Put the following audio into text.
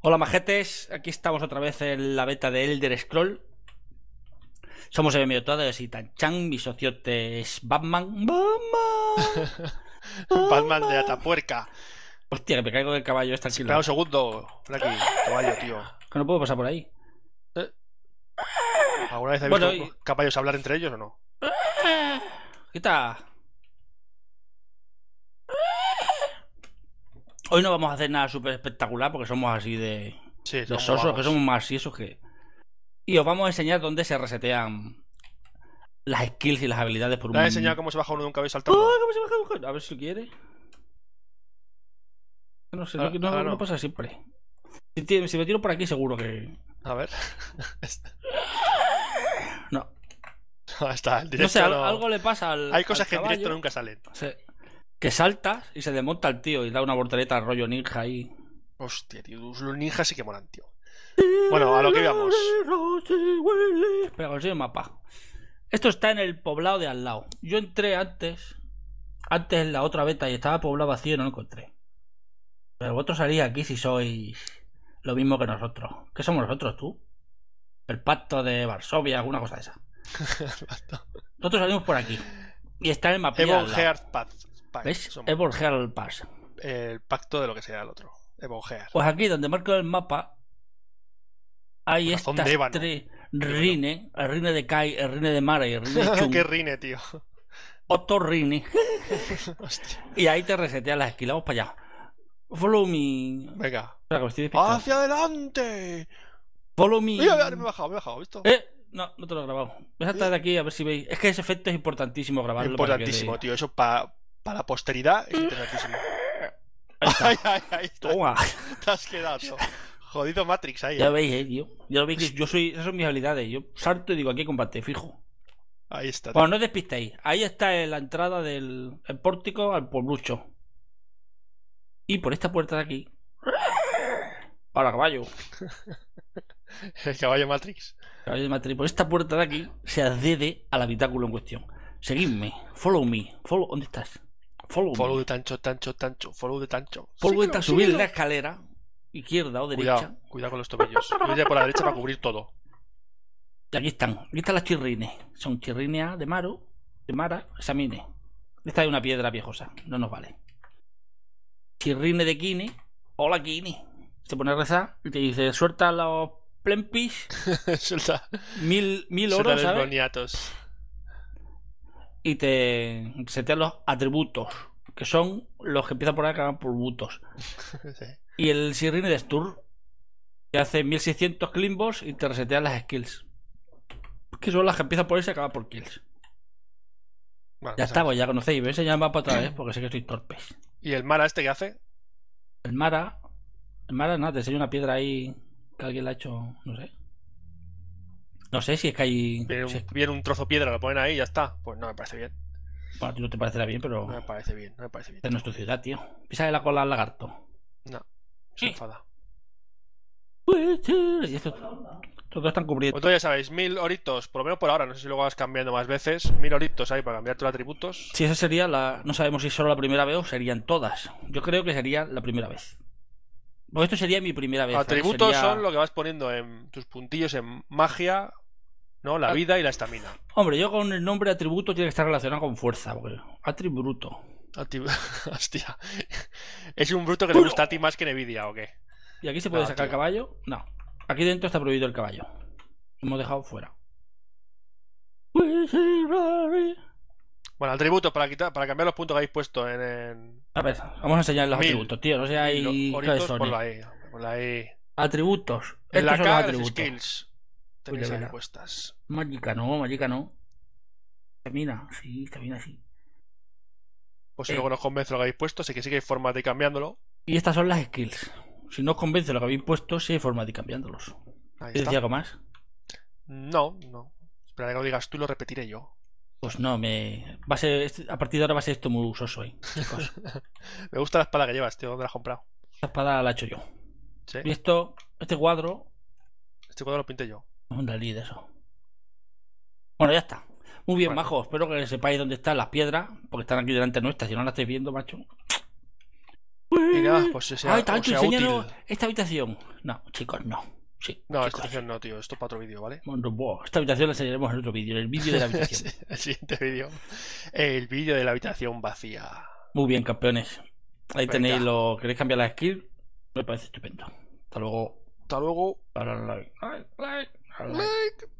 Hola majetes, aquí estamos otra vez en la beta de Elder Scroll. Somos el Todas y Tanchan, mi sociote es Batman. ¡Batman! Batman de Atapuerca. Hostia, que me caigo del caballo esta siglo. Espera un segundo, Flaky. caballo, tío. Que no puedo pasar por ahí. ¿Alguna vez visto caballos hablar entre ellos o no? ¿Qué tal? Hoy no vamos a hacer nada súper espectacular porque somos así de. Sí, de sosos, que somos más así, eso que. Y os vamos a enseñar dónde se resetean las skills y las habilidades por un. momento. voy a enseñar cómo se baja uno de un cabello oh, ¿cómo se baja A ver si quiere. No sé, ah, no, pasa siempre. Si, si, me tiro por aquí, seguro que. A ver. Este. no. No, está, el directo. No sé, algo le pasa al. Hay cosas que en directo nunca salen. Sí que saltas y se desmonta el tío y da una al rollo ninja ahí. Hostia, tío, los ninjas sí que moran tío. Bueno, a lo que íbamos. Espera, consigue el mapa. Esto está en el poblado de al lado. Yo entré antes, antes en la otra beta y estaba poblado vacío y no lo encontré. Pero vosotros salís aquí si sois lo mismo que nosotros. ¿Qué somos nosotros tú? El pacto de Varsovia, alguna cosa de esa. nosotros salimos por aquí. Y está en el mapa. Heart Path. Es ¿Ves? el Pass. El pacto de lo que sea el otro. Evolgear. Pues aquí donde marco el mapa hay este estas tres rine, el rine de Kai, el rine de Mara y el rine de Chun ¿Qué rine, tío? Otto rine. y ahí te resetea las esquilas, vamos para allá. Follow me. Venga. ¡Hacia adelante! Follow me. Mira, me he bajado, me he bajado, ¿visto? Eh, no, no te lo he grabado. Voy a estar eh. aquí a ver si veis. Es que ese efecto es importantísimo grabarlo. Importantísimo, tío. Eso para para la posteridad es interesantísimo. Ay, ay, ay, Toma. Te has quedado. Jodido Matrix ahí. Ya eh. veis, eh, tío. Ya veis que yo soy. Esas son mis habilidades. Yo salto y digo aquí combate, fijo. Ahí está. Bueno, no despistéis. Ahí está la entrada del pórtico al pueblucho. Y por esta puerta de aquí. Para caballo. el caballo Matrix. Caballo Matrix. Por esta puerta de aquí se accede al habitáculo en cuestión. Seguidme. Follow me. Follow. ¿Dónde estás? Follow, de Tancho, Tancho, Tancho. Follow de Tancho. Follow de Tancho. Subir la escalera, izquierda o derecha. Cuidado, con los tobillos. Yo por la derecha para cubrir todo. Y Aquí están. Aquí están las chirrines. Son chirrines de Maru, de Mara, examine. Esta es una piedra viejosa. No nos vale. Chirrine de Kini Hola, Kini Se pone a rezar y te dice: suelta los plempis. suelta. Mil, mil oros. Suelta los y te setean los atributos, que son los que empiezan por acá por butos. Y el Sirine de Stur que hace 1600 climbos y te resetean las skills. Que son las que empiezan por ahí y acaban por kills. ya está, ya conocéis. Voy a enseñar el mapa otra vez porque sé que estoy torpe. ¿Y el Mara este qué hace? El Mara. El Mara, nada, no, te enseño una piedra ahí que alguien la ha hecho, no sé. No sé si es que hay. Viene un, un trozo de piedra, lo ponen ahí y ya está. Pues no me parece bien. ti no te parecerá bien, pero. No me parece bien, no me parece bien. no es tu ciudad, tío. de la cola al lagarto. No, se eh. enfada. Pues, eh, y esto, todo están cubriendo. Pues tú ya sabéis, mil oritos, por lo menos por ahora, no sé si luego vas cambiando más veces. Mil oritos ahí para cambiar los atributos. Si esa sería la. No sabemos si es solo la primera vez o serían todas. Yo creo que sería la primera vez. Pues esto sería mi primera vez. ¿eh? Atributos son lo que vas poniendo en tus puntillos en magia, ¿no? La ah. vida y la estamina. Hombre, yo con el nombre atributo tiene que estar relacionado con fuerza, güey. atributo. Hostia. Es un bruto que le gusta a ti más que Nvidia, ¿o ¿Y aquí se puede sacar el caballo? No. Aquí dentro está prohibido el caballo. Lo hemos dejado fuera. Pues bueno, atributos para quitar, para cambiar los puntos que habéis puesto en. A ver, vamos a enseñar los atributos, tío. No sea ahí. Por ahí, por ahí. Atributos. En la K, atributos. skills. Tenéis las puestas. Mágica no, mágica no. Camina, sí, camina, sí. Pues si luego eh. os convence lo que habéis puesto, sé que sí que hay formas de cambiándolo. Y estas son las skills. Si no os convence lo que habéis puesto, sí hay formas de cambiándolos. Ahí decir algo más? No, no. Espera que lo digas tú, y lo repetiré yo. Pues no, me. Va a ser. Este, a partir de ahora va a ser esto muy usoso eh, me gusta la espada que llevas, tío. ¿Dónde la has comprado? Esta espada la he hecho yo. ¿Sí? Y esto, este cuadro. Este cuadro lo pinté yo. un de eso. Bueno, ya está. Muy bien, majo. Espero que sepáis dónde están las piedras, porque están aquí delante nuestra. Si no las estáis viendo, macho. Mira, pues se ha enseñado esta habitación. No, chicos, no. Sí. No, esta habitación no, tío. Esto para otro vídeo, ¿vale? Bueno, pues, esta habitación la enseñaremos en otro vídeo, en el vídeo de la habitación. el siguiente vídeo. El vídeo de la habitación vacía. Muy bien, campeones. Ahí tenéis lo. ¿Queréis cambiar la skill? Me parece estupendo. Hasta luego. Hasta luego. Like. like. like.